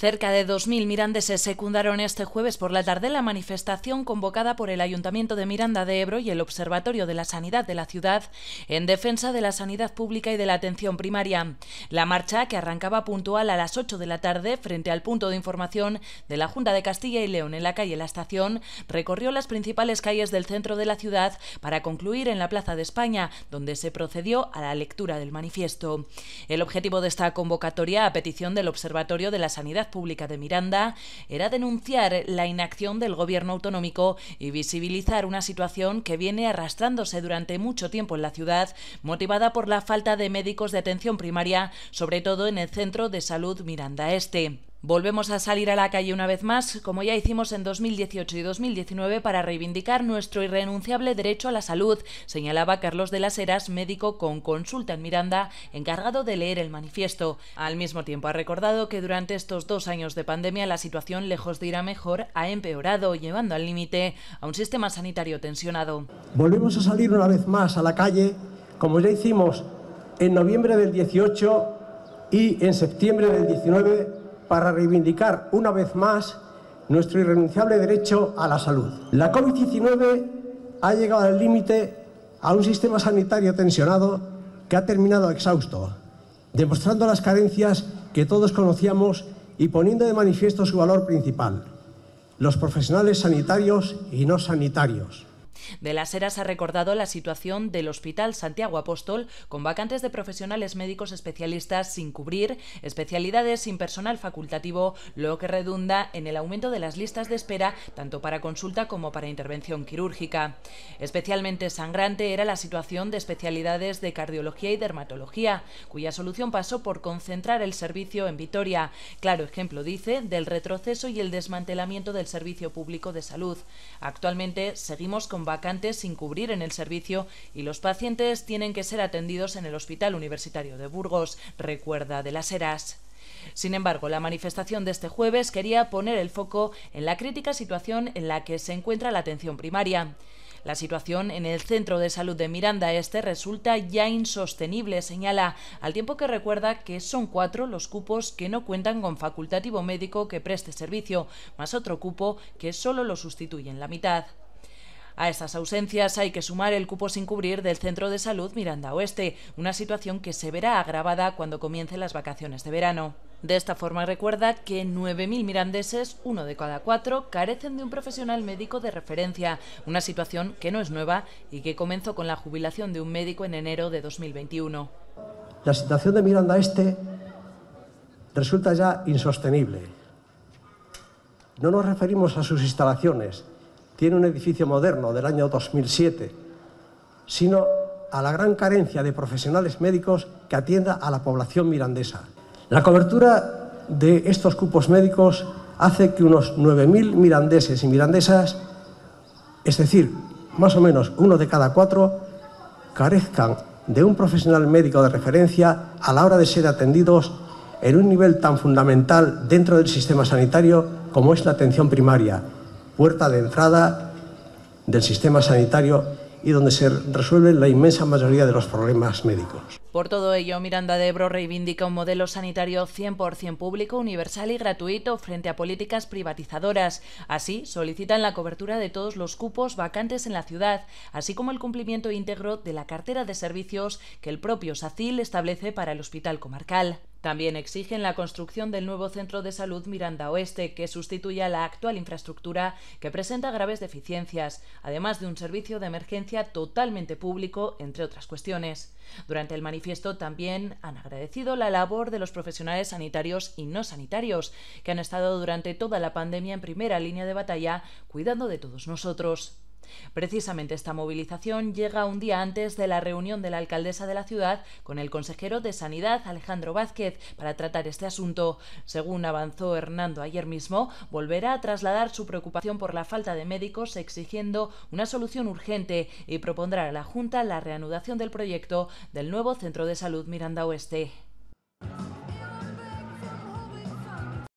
Cerca de 2.000 mirandeses secundaron este jueves por la tarde la manifestación convocada por el Ayuntamiento de Miranda de Ebro y el Observatorio de la Sanidad de la ciudad en defensa de la sanidad pública y de la atención primaria. La marcha, que arrancaba puntual a las 8 de la tarde frente al punto de información de la Junta de Castilla y León en la calle La Estación, recorrió las principales calles del centro de la ciudad para concluir en la Plaza de España, donde se procedió a la lectura del manifiesto. El objetivo de esta convocatoria, a petición del Observatorio de la Sanidad Pública de Miranda era denunciar la inacción del gobierno autonómico y visibilizar una situación que viene arrastrándose durante mucho tiempo en la ciudad, motivada por la falta de médicos de atención primaria, sobre todo en el Centro de Salud Miranda Este. Volvemos a salir a la calle una vez más, como ya hicimos en 2018 y 2019, para reivindicar nuestro irrenunciable derecho a la salud, señalaba Carlos de las Heras, médico con consulta en Miranda, encargado de leer el manifiesto. Al mismo tiempo ha recordado que durante estos dos años de pandemia la situación, lejos de ir a mejor, ha empeorado, llevando al límite a un sistema sanitario tensionado. Volvemos a salir una vez más a la calle, como ya hicimos en noviembre del 18 y en septiembre del 19 para reivindicar una vez más nuestro irrenunciable derecho a la salud. La COVID-19 ha llegado al límite a un sistema sanitario tensionado que ha terminado exhausto, demostrando las carencias que todos conocíamos y poniendo de manifiesto su valor principal, los profesionales sanitarios y no sanitarios. De las Heras ha recordado la situación del Hospital Santiago Apóstol con vacantes de profesionales médicos especialistas sin cubrir, especialidades sin personal facultativo, lo que redunda en el aumento de las listas de espera tanto para consulta como para intervención quirúrgica. Especialmente sangrante era la situación de especialidades de cardiología y dermatología, cuya solución pasó por concentrar el servicio en Vitoria. Claro ejemplo, dice, del retroceso y el desmantelamiento del servicio público de salud. Actualmente seguimos con vacantes sin cubrir en el servicio y los pacientes tienen que ser atendidos en el Hospital Universitario de Burgos, recuerda de las Heras. Sin embargo, la manifestación de este jueves quería poner el foco en la crítica situación en la que se encuentra la atención primaria. La situación en el centro de salud de Miranda Este resulta ya insostenible, señala, al tiempo que recuerda que son cuatro los cupos que no cuentan con facultativo médico que preste servicio, más otro cupo que solo lo sustituye en la mitad. A estas ausencias hay que sumar el cupo sin cubrir del Centro de Salud Miranda Oeste, una situación que se verá agravada cuando comiencen las vacaciones de verano. De esta forma recuerda que 9.000 mirandeses, uno de cada cuatro, carecen de un profesional médico de referencia, una situación que no es nueva y que comenzó con la jubilación de un médico en enero de 2021. La situación de Miranda Este resulta ya insostenible. No nos referimos a sus instalaciones, tiene un edificio moderno del año 2007, sino a la gran carencia de profesionales médicos que atienda a la población mirandesa. La cobertura de estos cupos médicos hace que unos 9.000 mirandeses y mirandesas, es decir, más o menos uno de cada cuatro, carezcan de un profesional médico de referencia a la hora de ser atendidos en un nivel tan fundamental dentro del sistema sanitario como es la atención primaria, puerta de entrada del sistema sanitario y donde se resuelven la inmensa mayoría de los problemas médicos. Por todo ello, Miranda de Ebro reivindica un modelo sanitario 100% público, universal y gratuito frente a políticas privatizadoras. Así, solicitan la cobertura de todos los cupos vacantes en la ciudad, así como el cumplimiento íntegro de la cartera de servicios que el propio SACIL establece para el hospital comarcal. También exigen la construcción del nuevo centro de salud Miranda Oeste, que sustituya la actual infraestructura que presenta graves deficiencias, además de un servicio de emergencia totalmente público, entre otras cuestiones. Durante el manifiesto también han agradecido la labor de los profesionales sanitarios y no sanitarios, que han estado durante toda la pandemia en primera línea de batalla, cuidando de todos nosotros. Precisamente esta movilización llega un día antes de la reunión de la alcaldesa de la ciudad con el consejero de Sanidad, Alejandro Vázquez, para tratar este asunto. Según avanzó Hernando ayer mismo, volverá a trasladar su preocupación por la falta de médicos exigiendo una solución urgente y propondrá a la Junta la reanudación del proyecto del nuevo Centro de Salud Miranda Oeste.